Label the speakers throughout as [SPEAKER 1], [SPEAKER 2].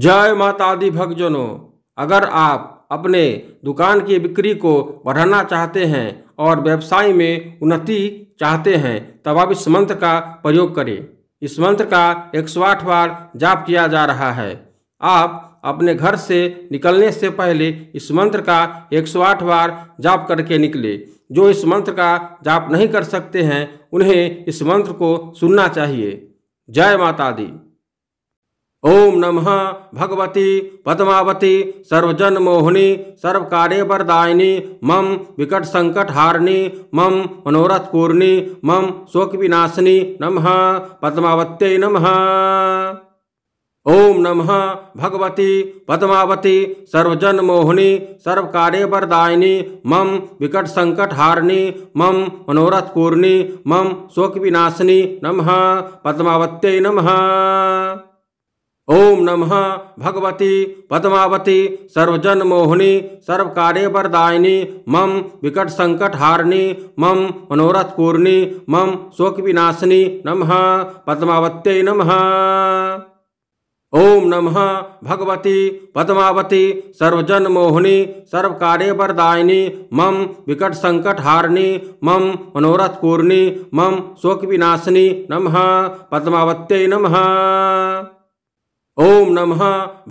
[SPEAKER 1] जय माता दी भक्तजनों अगर आप अपने दुकान की बिक्री को बढ़ाना चाहते हैं और व्यवसाय में उन्नति चाहते हैं तब आप इस मंत्र का प्रयोग करें इस मंत्र का एक सौ आठ बार जाप किया जा रहा है आप अपने घर से निकलने से पहले इस मंत्र का एक सौ आठ बार जाप करके निकले जो इस मंत्र का जाप नहीं कर सकते हैं उन्हें इस मंत्र को सुनना चाहिए जय माता दी ओम नमः भगवती पद्मावती सर्वजन मोहिनी सर्व कार्य वरदायिनी मम विकट संकट हारिणी मम मनोरथ पूर्णी मम शोक विनाशिनी नमः पद्मावत्ये नमः ओम नमः भगवती पद्मावती सर्वजन मोहिनी सर्व कार्य वरदायिनी मम विकट संकट हारिणी मम मनोरथ पूर्णी मम शोक विनाशिनी नमः पद्मावत्ये नमः ओम नमः भगवती पद्मावती सर्वजन मोहिनी सर्व कार्य वरदायिनी मम विकट संकट हारिणी मम मनोरथ पूर्णी मम शोक विनाशिनी नमः पद्मावत्ये नमः ओम नमः भगवती पद्मावती सर्वजन मोहिनी सर्व कार्य वरदायिनी मम विकट संकट हारिणी मम मनोरथ पूर्णी मम शोक विनाशिनी नमः पद्मावत्ये नमः ओम नमः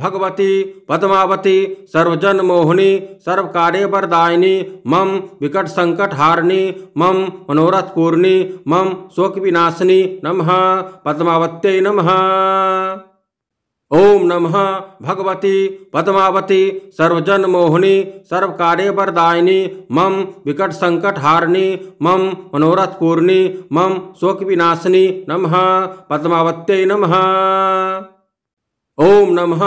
[SPEAKER 1] भगवती पद्मावती सर्वजन मोहिनी सर्व कार्य वरदायिनी मम विकट संकट हारिणी मम मनोरथ पूर्णी मम शोक विनाशिनी नमः पद्मावत्यै नमः ओम नमः भगवती पद्मावती सर्वजन मोहिनी सर्व कार्य वरदायिनी मम विकट संकट हारिणी मम मनोरथ पूर्णी मम शोक विनाशिनी नमः पद्मावत्यै नमः ओम नमः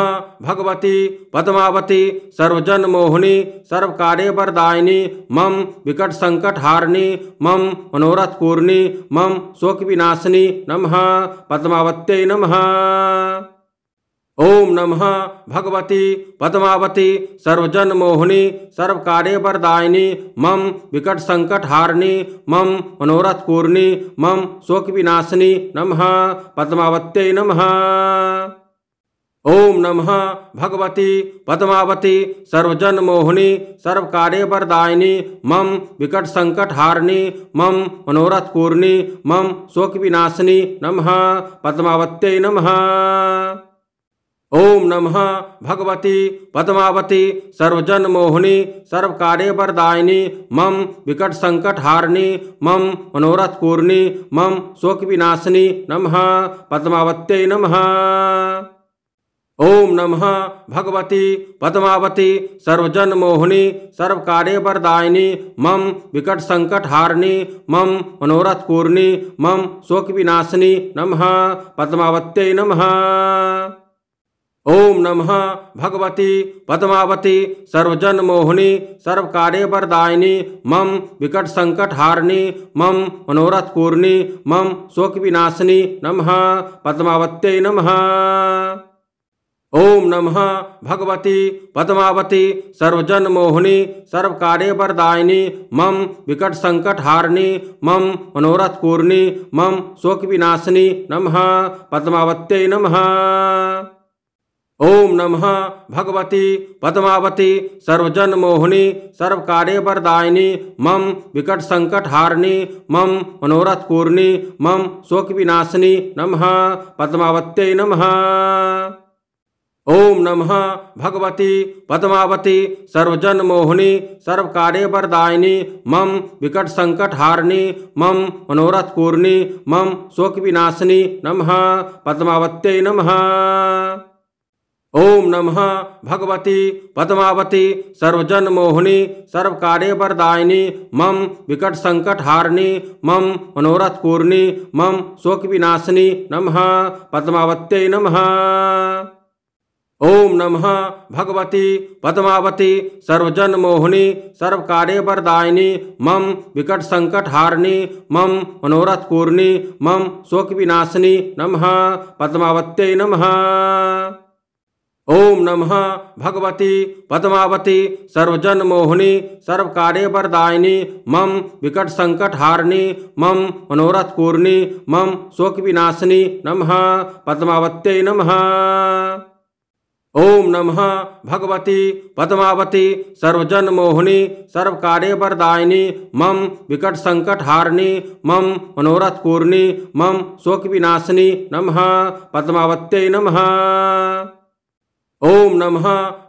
[SPEAKER 1] भगवती पद्मावती सर्वजन मोहिनी सर्व कार्य वरदायिनी मम विकट संकट हारिणी मम मनोरथ पूर्णी मम शोक विनाशिनी नमः पद्मावत्ये नमः ओम नमः भगवती पद्मावती सर्वजन मोहिनी सर्व कार्य वरदायिनी मम विकट संकट हारिणी मम मनोरथ पूर्णी मम शोक विनाशिनी नमः पद्मावत्ये नमः ओम नमः भगवती पद्मावती सर्वजन मोहिनी सर्व कार्य वरदायिनी मम विकट संकट हारिणी मम मनोरथ पूर्णी मम शोक विनाशिनी नमः पद्मावत्ये नमः ओम नमः भगवती पद्मावती सर्वजन मोहिनी सर्व कार्य वरदायिनी मम विकट संकट हारिणी मम मनोरथ पूर्णी मम शोक विनाशिनी नमः पद्मावत्ये नमः ओम नमः भगवती पद्मावती सर्वजन मोहिनी सर्व कार्य वरदायिनी मम विकट संकट हारिणी मम मनोरथ पूर्णी मम शोक विनाशिनी नमः पद्मावत्यै नमः ओम नमः भगवती पद्मावती सर्वजन मोहिनी सर्व कार्य वरदायिनी मम विकट संकट हारिणी मम मनोरथ पूर्णी मम शोक विनाशिनी नमः पद्मावत्यै नमः ओम नमः भगवती पद्मावती सर्वजन मोहिनी सर्व कार्य वरदायिनी मम विकट संकट हारिणी मम मनोरथ पूर्णी मम शोक विनाशिनी नमः पद्मावत्ये नमः ओम नमः भगवती पद्मावती सर्वजन मोहिनी सर्व कार्य वरदायिनी मम विकट संकट हारिणी मम मनोरथ पूर्णी मम शोक विनाशिनी नमः पद्मावत्ये नमः ओम नमः भगवती पद्मावती सर्वजन मोहिनी सर्व कार्य वरदायिनी मम विकट संकट हारिणी मम मनोरथ पूर्णी मम शोक विनाशिनी नमः पद्मावत्ये नमः ओम नमः भगवती पद्मावती सर्वजन मोहिनी सर्व कार्य वरदायिनी मम विकट संकट हारिणी मम मनोरथ पूर्णी मम शोक विनाशिनी नमः पद्मावत्ये नमः ओम नमः भगवती पद्मावती सर्वजन मोहिनी सर्व कार्य वरदायिनी मम विकट संकट हारिणी मम मनोरथ पूर्णी मम शोक विनाशिनी नमः पद्मावत्ये नमः ओम नमः भगवती पद्मावती सर्वजन मोहिनी सर्व कार्य वरदायिनी मम विकट संकट हारिणी मम मनोरथ पूर्णी मम शोक विनाशिनी नमः पद्मावत्ये नमः ओम नमः भगवती पद्मावती सर्वजन मोहिनी सर्व कार्य वरदायिनी मम विकट संकट हारिणी मम मनोरथ पूर्णी मम शोक विनाशिनी नमः पद्मावत्ये नमः ओम नमः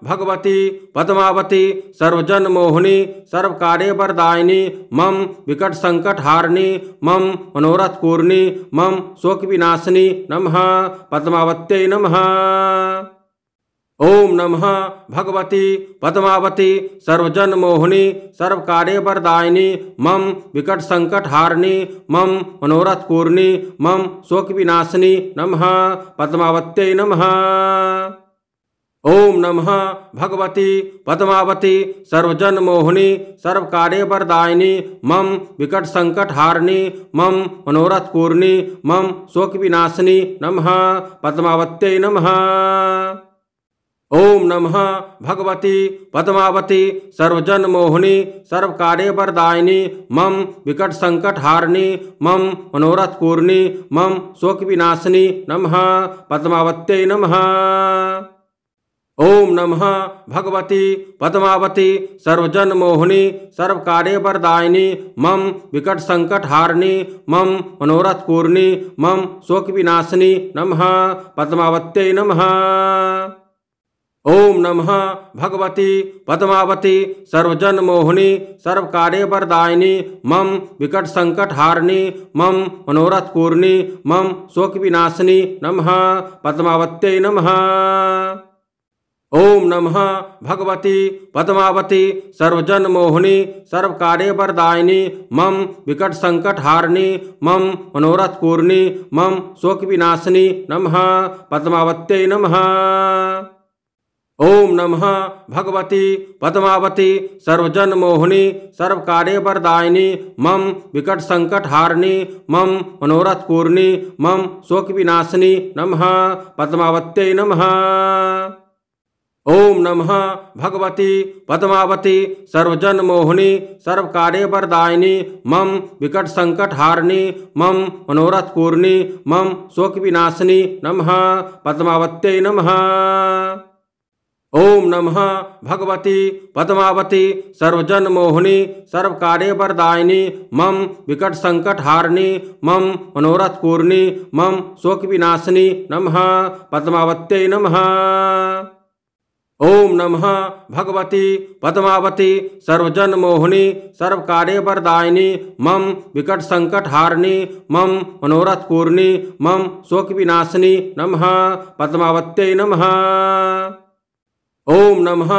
[SPEAKER 1] भगवती पद्मावती सर्वजन मोहिनी सर्व कार्य वरदायिनी मम विकट संकट हारिणी मम मनोरथ पूर्णी मम शोक विनाशिनी नमः पद्मावत्ये नमः ओम नमः भगवती पद्मावती सर्वजन मोहिनी सर्व कार्य वरदायिनी मम विकट संकट हारिणी मम मनोरथ पूर्णी मम शोक विनाशिनी नमः पद्मावत्यै नमः ओम नमः भगवती पद्मावती सर्वजन मोहिनी सर्व कार्य वरदायिनी मम विकट संकट हारिणी मम मनोरथ पूर्णी मम शोक विनाशिनी नमः पद्मावत्यै नमः ओम नमः भगवती पद्मावती सर्वजन मोहिनी सर्व कार्य वरदायिनी मम विकट संकट हारिणी मम मनोरथ पूर्णी मम शोक विनाशिनी नमः पद्मावत्ये नमः ओम नमः भगवती पद्मावती सर्वजन मोहिनी सर्व कार्य वरदायिनी मम विकट संकट हारिणी मम मनोरथ पूर्णी मम शोक विनाशिनी नमः पद्मावत्ये नमः ओम नमः भगवती पद्मावती सर्वजन मोहिनी सर्व कार्य वरदायिनी मम विकट संकट हारिणी मम मनोरथ पूर्णी मम शोक विनाशिनी नमः पद्मावत्ये नमः ओम नमः भगवती पद्मावती सर्वजन मोहिनी सर्व कार्य वरदायिनी मम विकट संकट हारिणी मम मनोरथ पूर्णी मम शोक विनाशिनी नमः पद्मावत्ये नमः ओम नमः भगवती पद्मावती सर्वजन मोहिनी सर्व कार्य वरदायिनी मम विकट संकट हारिणी मम मनोरथ पूर्णी मम शोक विनाशिनी नमः पद्मावत्ये नमः ओम नमः भगवती पद्मावती सर्वजन मोहिनी सर्व कार्य वरदायिनी मम विकट संकट हारिणी मम मनोरथ पूर्णी मम शोक विनाशिनी नमः पद्मावत्ये नमः ओम नमः भगवती पद्मावती सर्वजन मोहिनी सर्व कार्य वरदायिनी मम विकट संकट हारिणी मम मनोरथ पूर्णी मम शोक विनाशिनी नमः पद्मावत्ये नमः ओम नमः भगवती पद्मावती सर्वजन मोहिनी सर्व कार्य वरदायिनी मम विकट संकट हारिणी मम मनोरथ पूर्णी मम शोक विनाशिनी नमः पद्मावत्ये नमः ओम नमः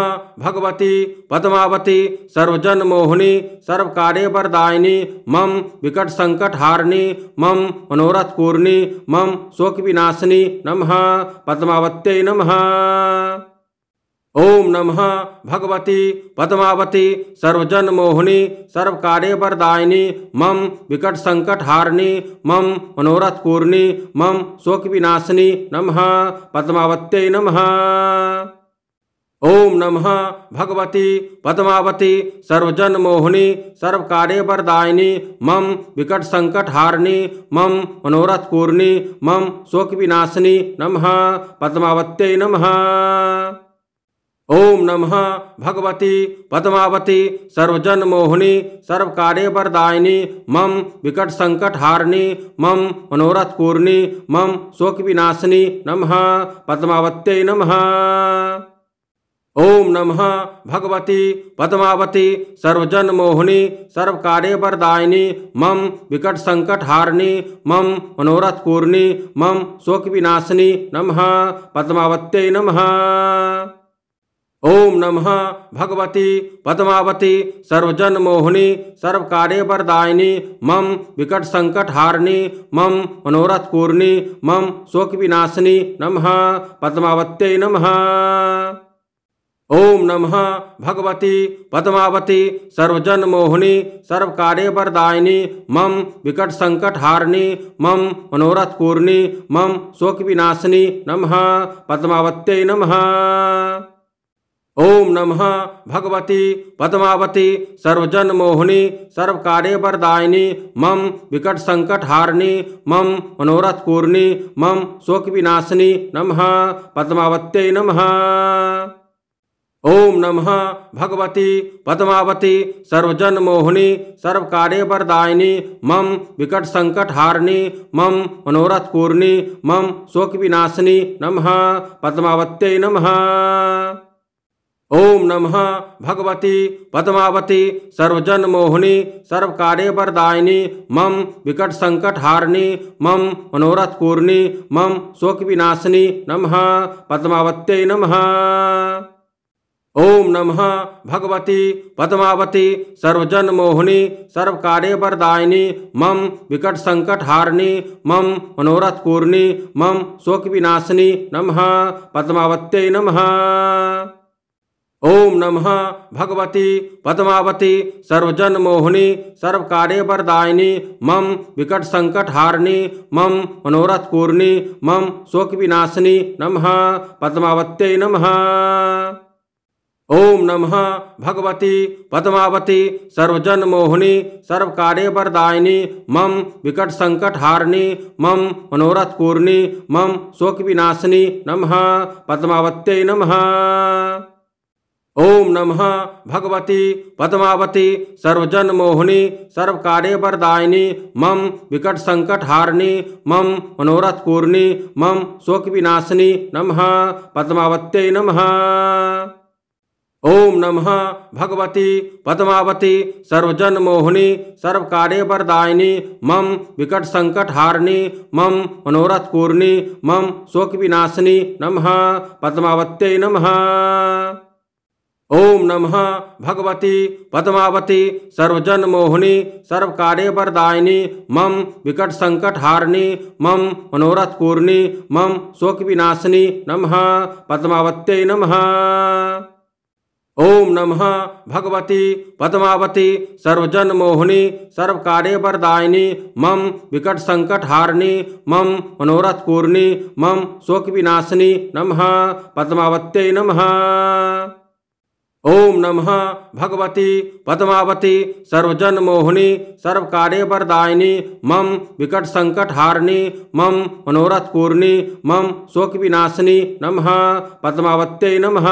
[SPEAKER 1] भगवती पद्मावती सर्वजन मोहिनी सर्व कार्य वरदायिनी मम विकट संकट हारिणी मम मनोरथ पूर्णी मम शोक विनाशिनी नमः पद्मावत्ये नमः ओम नमः भगवती पद्मावती सर्वजन मोहिनी सर्व कार्य वरदायिनी मम विकट संकट हारिणी मम मनोरथ पूर्णी मम शोक विनाशिनी नमः पद्मावत्ये नमः ओम नमः भगवती पद्मावती सर्वजन मोहिनी सर्व कार्य वरदायिनी मम विकट संकट हारिणी मम मनोरथ पूर्णी मम शोक विनाशिनी नमः पद्मावत्ये नमः ओम नमः भगवती पद्मावती सर्वजन मोहिनी सर्व कार्य वरदायिनी मम विकट संकट हारिणी मम मनोरथ पूर्णी मम शोक विनाशिनी नमः पद्मावत्ये नमः ओम नमः भगवती पद्मावती सर्वजन मोहिनी सर्व कार्य वरदायिनी मम विकट संकट हारिणी मम मनोरथ पूर्णी मम शोक विनाशिनी नमः पद्मावत्ये नमः ओम नमः भगवती पद्मावती सर्वजन मोहिनी सर्व कार्य वरदायिनी मम विकट संकट हारिणी मम मनोरथ पूर्णी मम शोक विनाशिनी नमः पद्मावत्ये नमः ओम नमः भगवती पद्मावती सर्वजन मोहिनी सर्व कार्य वरदायिनी मम विकट संकट हारिणी मम मनोरथ पूर्णी मम शोक विनाशिनी नमः पद्मावत्ये नमः ओम नमः भगवती पद्मावती सर्वजन मोहिनी सर्व कार्य वरदायिनी मम विकट संकट हारिणी मम मनोरथ पूर्णी मम शोक विनाशिनी नमः पद्मावत्ये नमः ओम नमः भगवती पद्मावती सर्वजन मोहिनी सर्व कार्य वरदायिनी मम विकट संकट हारिणी मम मनोरथ पूर्णी मम शोक विनाशिनी नमः पद्मावत्ये नमः ओम नमः भगवती पद्मावती सर्वजन मोहिनी सर्व कार्य वरदायिनी मम विकट संकट हारिणी मम मनोरथ पूर्णी मम शोक विनाशिनी नमः पद्मावत्ये नमः ओम नमः भगवती पद्मावती सर्वजन मोहिनी सर्व कार्य वरदायिनी मम विकट संकट हारिणी मम मनोरथ पूर्णी मम शोक विनाशिनी नमः पद्मावत्ये नमः ओम नमः भगवती पद्मावती सर्वजन मोहिनी सर्व कार्य वरदायिनी मम विकट संकट हारिणी मम मनोरथ पूर्णी मम शोक विनाशिनी नमः पद्मावत्ये नमः ओम नमः भगवती पद्मावती सर्वजन मोहिनी सर्व कार्य वरदायिनी मम विकट संकट हारिणी मम मनोरथ पूर्णी मम शोक विनाशिनी नमः पद्मावत्ये नमः ओम नमः भगवती पद्मावती सर्वजन मोहिनी सर्व कार्य वरदायिनी मम विकट संकट हारिणी मम मनोरथ पूर्णी मम शोक विनाशिनी नमः पद्मावत्ये नमः ओम नमः भगवती पद्मावती सर्वजन मोहिनी सर्व कार्य वरदायिनी मम विकट संकट हारिणी मम मनोरथ पूर्णी मम शोक विनाशिनी नमः पद्मावत्ये नमः ओम नमः भगवती पद्मावती सर्वजन मोहिनी सर्व कार्य वरदायिनी मम विकट संकट हारिणी मम मनोरथ पूर्णी मम शोक विनाशिनी नमः पद्मावत्ये नमः ओम नमः भगवती पद्मावती सर्वजन मोहिनी सर्व कार्य वरदायिनी मम विकट संकट हारिणी मम मनोरथ पूर्णी मम शोक विनाशिनी नमः पद्मावत्ये नमः ओम नमः भगवती पद्मावती सर्वजन मोहिनी सर्व कार्य वरदायिनी मम विकट संकट हारिणी मम मनोरथ पूर्णी मम शोक विनाशिनी नमः पद्मावत्ये नमः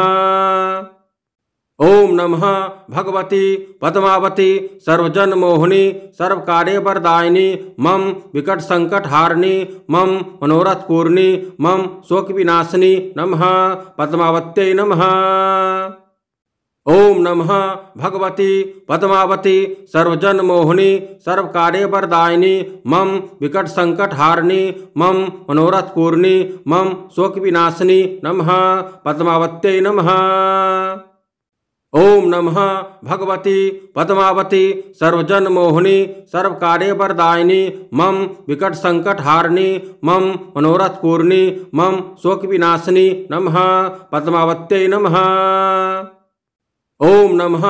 [SPEAKER 1] ओम नमः भगवती पद्मावती सर्वजन मोहिनी सर्व कार्य वरदायिनी मम विकट संकट हारिणी मम मनोरथ पूर्णी मम शोक विनाशिनी नमः पद्मावत्यै नमः ओम नमः भगवती पद्मावती सर्वजन मोहिनी सर्व कार्य वरदायिनी मम विकट संकट हारिणी मम मनोरथ पूर्णी मम शोक विनाशिनी नमः पद्मावत्यै नमः ओम नमः भगवती पद्मावती सर्वजन मोहिनी सर्व कार्य वरदायिनी मम विकट संकट हारिणी मम मनोरथ पूर्णी मम शोक विनाशिनी नमः पद्मावत्ये नमः ओम नमः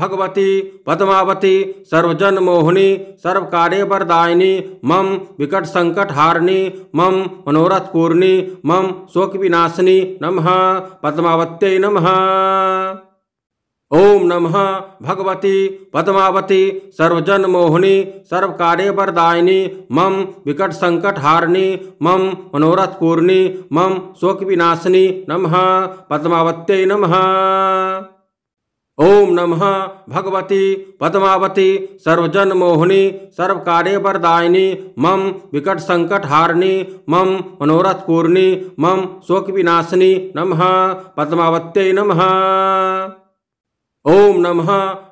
[SPEAKER 1] भगवती पद्मावती सर्वजन मोहिनी सर्व कार्य वरदायिनी मम विकट संकट हारिणी मम मनोरथ पूर्णी मम शोक विनाशिनी नमः पद्मावत्ये नमः ओम नमः भगवती पद्मावती सर्वजन मोहिनी सर्व कार्य वरदायिनी मम विकट संकट हारिणी मम मनोरथ पूर्णी मम शोक विनाशिनी नमः पद्मावत्ये नमः ओम नमः भगवती पद्मावती सर्वजन मोहिनी सर्व कार्य वरदायिनी मम विकट संकट हारिणी मम मनोरथ पूर्णी मम शोक विनाशिनी नमः पद्मावत्ये नमः ओम नमः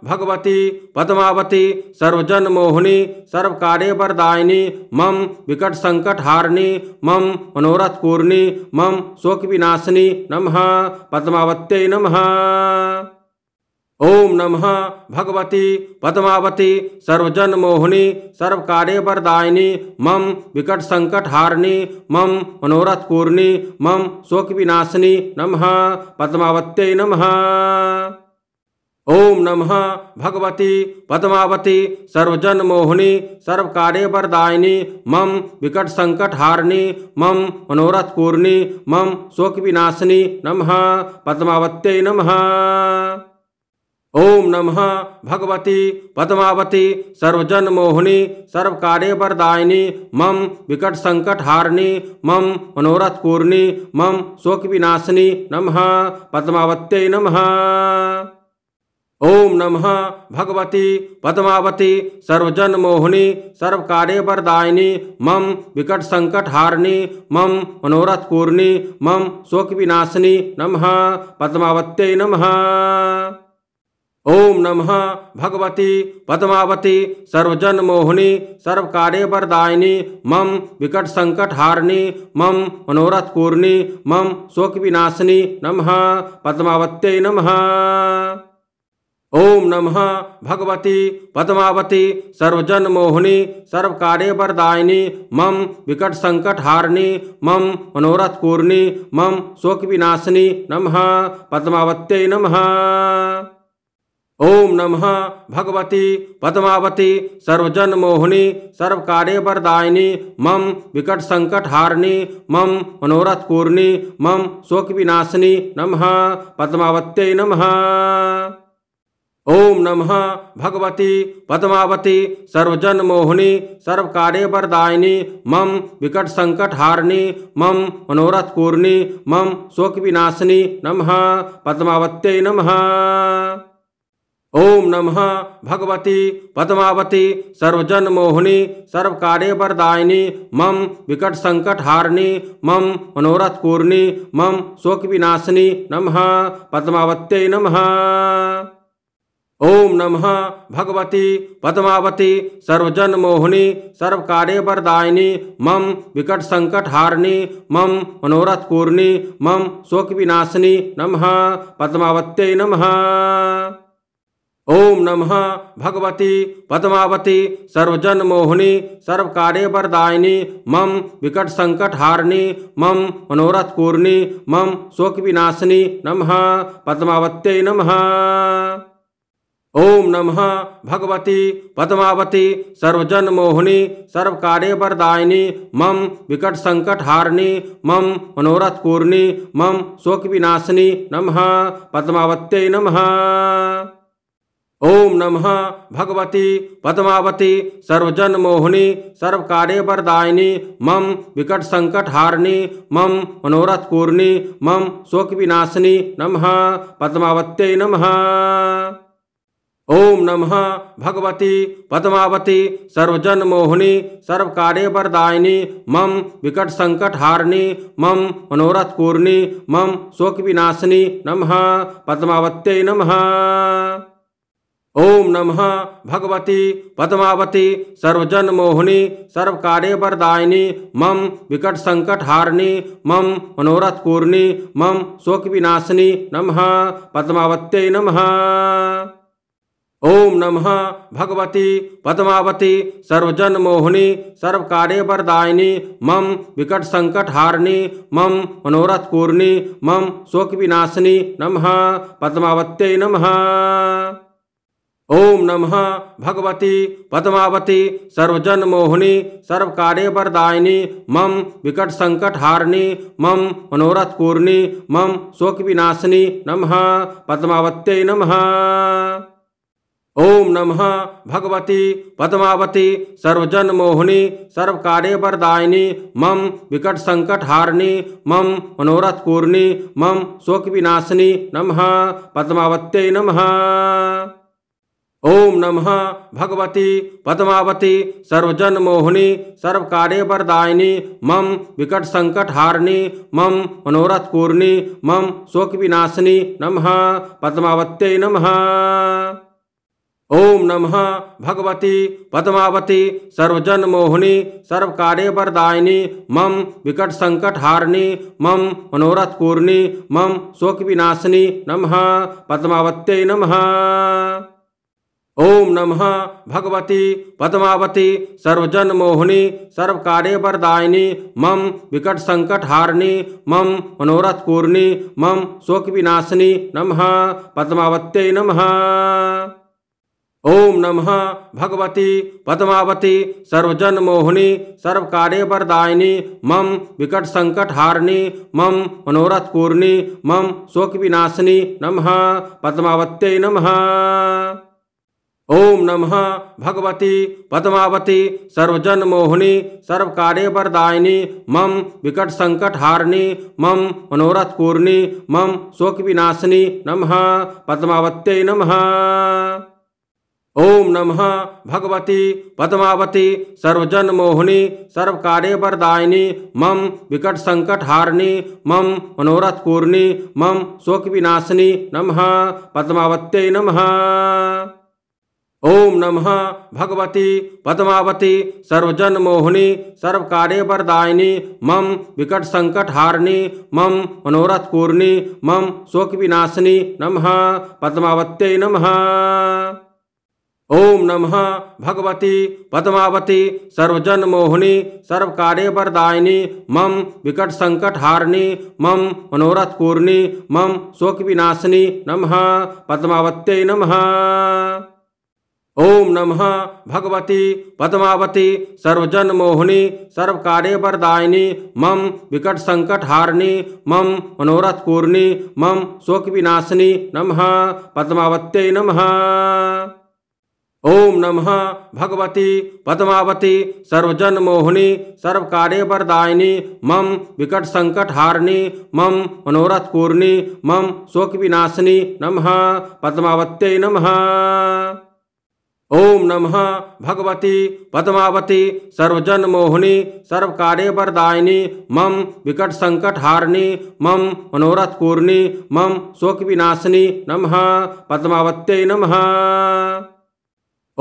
[SPEAKER 1] भगवती पद्मावती सर्वजन मोहिनी सर्व कार्य वरदायिनी मम विकट संकट हारिणी मम मनोरथ पूर्णी मम शोक विनाशिनी नमः पद्मावत्ये नमः ओम नमः भगवती पद्मावती सर्वजन मोहिनी सर्व कार्य वरदायिनी मम विकट संकट हारिणी मम मनोरथ पूर्णी मम शोक विनाशिनी नमः पद्मावत्ये नमः ओम नमः भगवती पद्मावती सर्वजन मोहिनी सर्व कार्य वरदायिनी मम विकट संकट हारिणी मम मनोरथ पूर्णी मम शोक विनाशिनी नमः पद्मावत्ये नमः ओम नमः भगवती पद्मावती सर्वजन मोहिनी सर्व कार्य वरदायिनी मम विकट संकट हारिणी मम मनोरथ पूर्णी मम शोक विनाशिनी नमः पद्मावत्ये नमः ओम नमः भगवती पद्मावती सर्वजन मोहिनी सर्व कार्य वरदायिनी मम विकट संकट हारिणी मम मनोरथ पूर्णी मम शोक विनाशिनी नमः पद्मावत्यै नमः ओम नमः भगवती पद्मावती सर्वजन मोहिनी सर्व कार्य वरदायिनी मम विकट संकट हारिणी मम मनोरथ पूर्णी मम शोक विनाशिनी नमः पद्मावत्यै नमः ओम नमः भगवती पद्मावती सर्वजन मोहिनी सर्व कार्य वरदायिनी मम विकट संकट हारिणी मम मनोरथ पूर्णी मम शोक विनाशिनी नमः पद्मावत्ये नमः ओम नमः भगवती पद्मावती सर्वजन मोहिनी सर्व कार्य वरदायिनी मम विकट संकट हारिणी मम मनोरथ पूर्णी मम शोक विनाशिनी नमः पद्मावत्ये नमः ओम नमः भगवती पद्मावती सर्वजन मोहिनी सर्व कार्य वरदायिनी मम विकट संकट हारिणी मम मनोरथ पूर्णी मम शोक विनाशिनी नमः पद्मावत्ये नमः ओम नमः भगवती पद्मावती सर्वजन मोहिनी सर्व कार्य वरदायिनी मम विकट संकट हारिणी मम मनोरथ पूर्णी मम शोक विनाशिनी नमः पद्मावत्ये नमः ओम नमः भगवती पद्मावती सर्वजन मोहिनी सर्व कार्य वरदायिनी मम विकट संकट हारिणी मम मनोरथ पूर्णी मम शोक विनाशिनी नमः पद्मावत्यै नमः ओम नमः भगवती पद्मावती सर्वजन मोहिनी सर्व कार्य वरदायिनी मम विकट संकट हारिणी मम मनोरथ पूर्णी मम शोक विनाशिनी नमः पद्मावत्यै नमः ओम नमः भगवती पद्मावती सर्वजन मोहिनी सर्व कार्य वरदायिनी मम विकट संकट हारिणी मम मनोरथ पूर्णी मम शोक विनाशिनी नमः पद्मावत्ये नमः ओम नमः भगवती पद्मावती सर्वजन मोहिनी सर्व कार्य वरदायिनी मम विकट संकट हारिणी मम मनोरथ पूर्णी मम शोक विनाशिनी नमः पद्मावत्ये नमः ओम नमः भगवती पद्मावती सर्वजन मोहिनी सर्व कार्य वरदायिनी मम विकट संकट हारिणी मम मनोरथ पूर्णी मम शोक विनाशिनी नमः पद्मावत्ये नमः ओम नमः भगवती पद्मावती सर्वजन मोहिनी सर्व कार्य वरदायिनी मम विकट संकट हारिणी मम मनोरथ पूर्णी मम शोक विनाशिनी नमः पद्मावत्ये नमः ओम नमः भगवती पद्मावती सर्वजन मोहिनी सर्व कार्य वरदायिनी मम विकट संकट हारिणी मम मनोरथ पूर्णी मम शोक विनाशिनी नमः पद्मावत्ये नमः ओम नमः भगवती पद्मावती सर्वजन मोहिनी सर्व कार्य वरदायिनी मम विकट संकट हारिणी मम मनोरथ पूर्णी मम शोक विनाशिनी नमः पद्मावत्ये नमः ओम नमः भगवती पद्मावती सर्वजन मोहिनी सर्व कार्य वरदायिनी मम विकट संकट हारिणी मम मनोरथ पूर्णी मम शोक विनाशिनी नमः पद्मावत्ये नमः ओम नमः भगवती पद्मावती सर्वजन मोहिनी सर्व कार्य वरदायिनी मम विकट संकट हारिणी मम मनोरथ पूर्णी मम शोक विनाशिनी नमः पद्मावत्ये नमः ओम नमः भगवती पद्मावती सर्वजन मोहिनी सर्व कार्य वरदायिनी मम विकट संकट हारिणी मम मनोरथ पूर्णी मम शोक विनाशिनी नमः पद्मावत्ये नमः ओम नमः भगवती पद्मावती सर्वजन मोहिनी सर्व कार्य वरदायिनी मम विकट संकट हारिणी मम मनोरथ पूर्णी मम शोक विनाशिनी नमः पद्मावत्ये नमः ओम नमः भगवती पद्मावती सर्वजन मोहिनी सर्व कार्य वरदायिनी मम विकट संकट हारिणी मम मनोरथ पूर्णी मम शोक विनाशिनी नमः पद्मावत्ये नमः ओम नमः भगवती पद्मावती सर्वजन मोहिनी सर्व कार्य वरदायिनी मम विकट संकट हारिणी मम मनोरथ पूर्णी मम शोक विनाशिनी नमः पद्मावत्ये नमः ओम नमः भगवती पद्मावती सर्वजन मोहिनी सर्व कार्य वरदायिनी मम विकट संकट हारिणी मम मनोरथ पूर्णी मम शोक विनाशिनी नमः पद्मावत्ये नमः ओम नमः भगवती पद्मावती सर्वजन मोहिनी सर्व कार्य वरदायिनी मम विकट संकट हारिणी मम मनोरथ पूर्णी मम शोक विनाशिनी नमः पद्मावत्ये नमः ओम नमः भगवती पद्मावती सर्वजन मोहिनी सर्व कार्य वरदायिनी मम विकट संकट हारिणी मम मनोरथ पूर्णी मम शोक विनाशिनी नमः पद्मावत्ये नमः ओम नमः भगवती पद्मावती सर्वजन मोहिनी सर्व कार्य वरदायिनी मम विकट संकट हारिणी मम मनोरथ पूर्णी मम शोक विनाशिनी नमः पद्मावत्ये नमः ओम नमः भगवती पद्मावती सर्वजन मोहिनी सर्व कार्य वरदायिनी मम विकट संकट हारिणी मम मनोरथ पूर्णी मम शोक विनाशिनी नमः पद्मावत्ये नमः ओम नमः भगवती पद्मावती सर्वजन मोहिनी सर्व कार्य वरदायिनी मम विकट संकट हारिणी मम मनोरथ पूर्णी मम शोक विनाशिनी नमः पद्मावत्ये नमः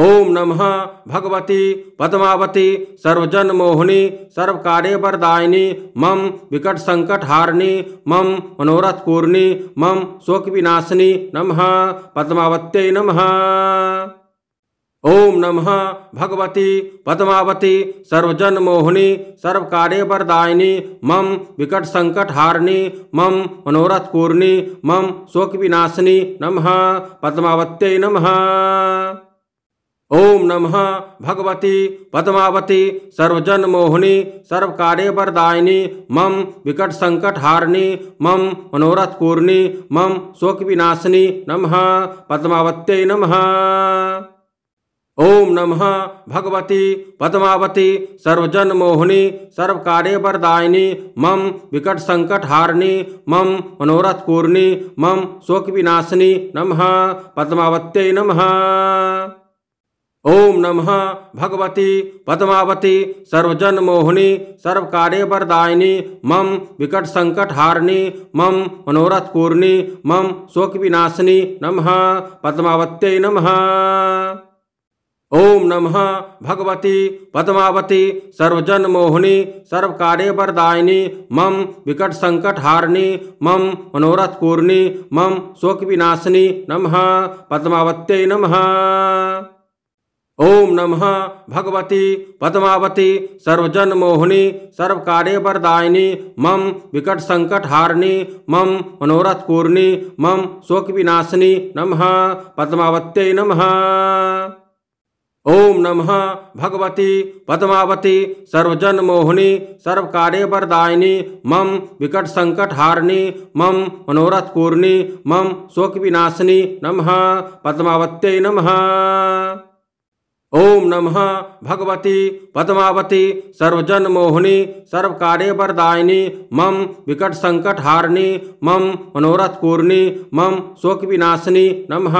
[SPEAKER 1] ओम नमः भगवती पद्मावती सर्वजन मोहिनी सर्व कार्य वरदायिनी मम विकट संकट हारिणी मम मनोरथ पूर्णी मम शोक विनाशिनी नमः पद्मावत्ये नमः ओम नमः भगवती पद्मावती सर्वजन मोहिनी सर्व कार्य वरदायिनी मम विकट संकट हारिणी मम मनोरथ पूर्णी मम शोक विनाशिनी नमः पद्मावत्ये नमः ओम नमः भगवती पद्मावती सर्वजन मोहिनी सर्व कार्य वरदायिनी मम विकट संकट हारिणी मम मनोरथ पूर्णी मम शोक विनाशिनी नमः पद्मावत्यै नमः ओम नमः भगवती पद्मावती सर्वजन मोहिनी सर्व कार्य वरदायिनी मम विकट संकट हारिणी मम मनोरथ पूर्णी मम शोक विनाशिनी नमः पद्मावत्यै नमः ओम नमः भगवती पद्मावती सर्वजन मोहिनी सर्व कार्य वरदायिनी मम विकट संकट हारिणी मम मनोरथ पूर्णी मम शोक विनाशिनी नमः पद्मावत्ये नमः ओम नमः भगवती पद्मावती सर्वजन मोहिनी सर्व कार्य वरदायिनी मम विकट संकट हारिणी मम मनोरथ पूर्णी मम शोक विनाशिनी नमः पद्मावत्ये नमः ओम नमः भगवती पद्मावती सर्वजन मोहिनी सर्व कार्य वरदायिनी मम विकट संकट हारिणी मम मनोरथ पूर्णी मम शोक विनाशिनी नमः पद्मावत्ये नमः ओम नमः भगवती पद्मावती सर्वजन मोहिनी सर्व कार्य वरदायिनी मम विकट संकट हारिणी मम मनोरथ पूर्णी मम शोक विनाशिनी नमः पद्मावत्ये नमः ओम नमः भगवती पद्मावती सर्वजन मोहिनी सर्व कार्य वरदायिनी मम विकट संकट हारिणी मम मनोरथ पूर्णी मम शोक विनाशिनी नमः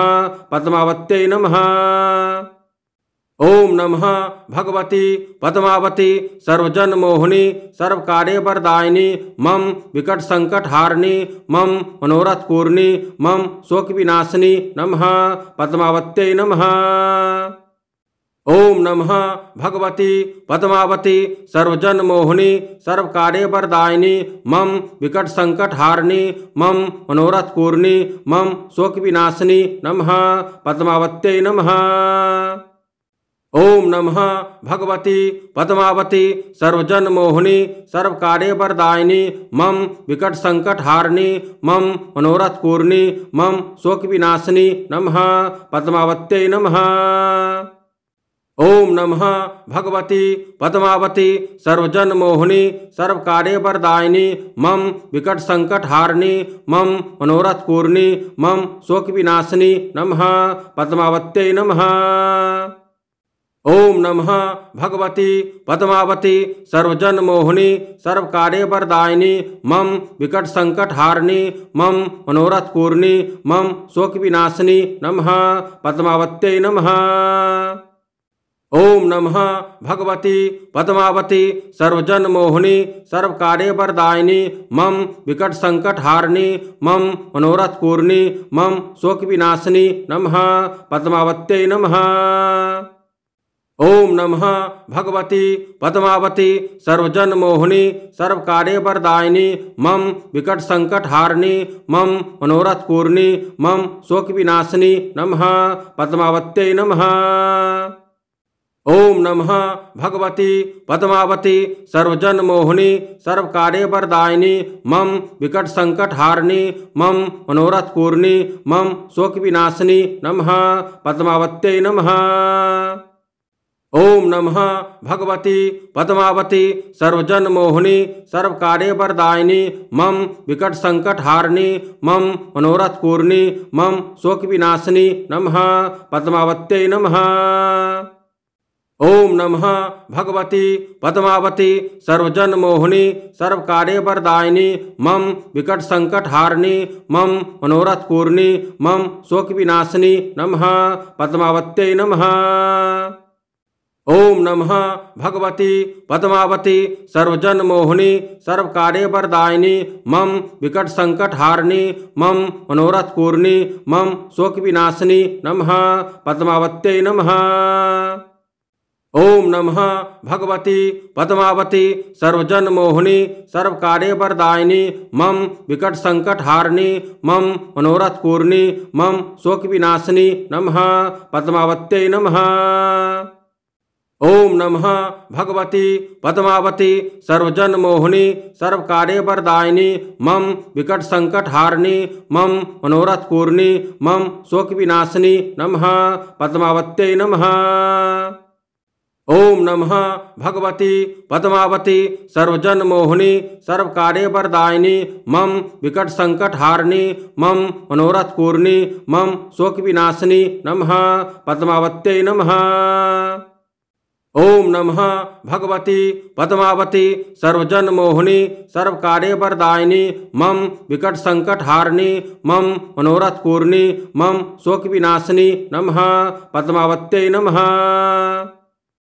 [SPEAKER 1] पद्मावत्ये नमः ओम नमः भगवती पद्मावती सर्वजन मोहिनी सर्व कार्य वरदायिनी मम विकट संकट हारिणी मम मनोरथ पूर्णी मम शोक विनाशिनी नमः पद्मावत्ये नमः ओम नमः भगवती पद्मावती सर्वजन मोहिनी सर्व कार्य वरदायिनी मम विकट संकट हारिणी मम मनोरथ पूर्णी मम शोक विनाशिनी नमः पद्मावत्ये नमः ओम नमः भगवती पद्मावती सर्वजन मोहिनी सर्व कार्य वरदायिनी मम विकट संकट हारिणी मम मनोरथ पूर्णी मम शोक विनाशिनी नमः पद्मावत्ये नमः ओम नमः भगवती पद्मावती सर्वजन मोहिनी सर्व कार्य वरदायिनी मम विकट संकट हारिणी मम मनोरथ पूर्णी मम शोक विनाशिनी नमः पद्मावत्ये नमः ओम नमः भगवती पद्मावती सर्वजन मोहिनी सर्व कार्य वरदायिनी मम विकट संकट हारिणी मम मनोरथ पूर्णी मम शोक विनाशिनी नमः पद्मावत्ये नमः ओम नमः भगवती पद्मावती सर्वजन मोहिनी सर्व कार्य वरदायिनी मम विकट संकट हारिणी मम मनोरथ पूर्णी मम शोक विनाशिनी नमः पद्मावत्ये नमः ओम नमः भगवती पद्मावती सर्वजन मोहिनी सर्व कार्य वरदायिनी मम विकट संकट हारिणी मम मनोरथ पूर्णी मम शोक विनाशिनी नमः पद्मावत्ये नमः ओम नमः भगवती पद्मावती सर्वजन मोहिनी सर्व कार्य वरदायिनी मम विकट संकट हारिणी मम मनोरथ पूर्णी मम शोक विनाशिनी नमः पद्मावत्ये नमः ओम नमः भगवती पद्मावती सर्वजन मोहिनी सर्व कार्य वरदायिनी मम विकट संकट हारिणी मम मनोरथ पूर्णी मम शोक विनाशिनी नमः पद्मावत्ये नमः ओम नमः भगवती पद्मावती सर्वजन मोहिनी सर्व कार्य वरदायिनी मम विकट संकट हारिणी मम मनोरथ पूर्णी मम शोक विनाशिनी नमः पद्मावत्यै नमः ओम नमः भगवती पद्मावती सर्वजन मोहिनी सर्व कार्य वरदायिनी मम विकट संकट हारिणी मम मनोरथ पूर्णी मम शोक विनाशिनी नमः पद्मावत्यै नमः ओम नमः भगवती पद्मावती सर्वजन मोहिनी सर्व कार्य वरदायिनी मम विकट संकट हारिणी मम मनोरथ पूर्णी मम शोक विनाशिनी नमः पद्मावत्ये नमः ओम नमः भगवती पद्मावती सर्वजन मोहिनी सर्व कार्य वरदायिनी मम विकट संकट हारिणी मम मनोरथ पूर्णी मम शोक विनाशिनी नमः पद्मावत्ये नमः ओम नमः भगवती पद्मावती सर्वजन मोहिनी सर्व कार्य वरदायिनी मम विकट संकट हारिणी मम मनोरथ पूर्णी मम शोक विनाशिनी नमः पद्मावत्ये नमः ओम नमः भगवती पद्मावती सर्वजन मोहिनी सर्व कार्य वरदायिनी मम विकट संकट हारिणी मम मनोरथ पूर्णी मम शोक विनाशिनी नमः पद्मावत्ये नमः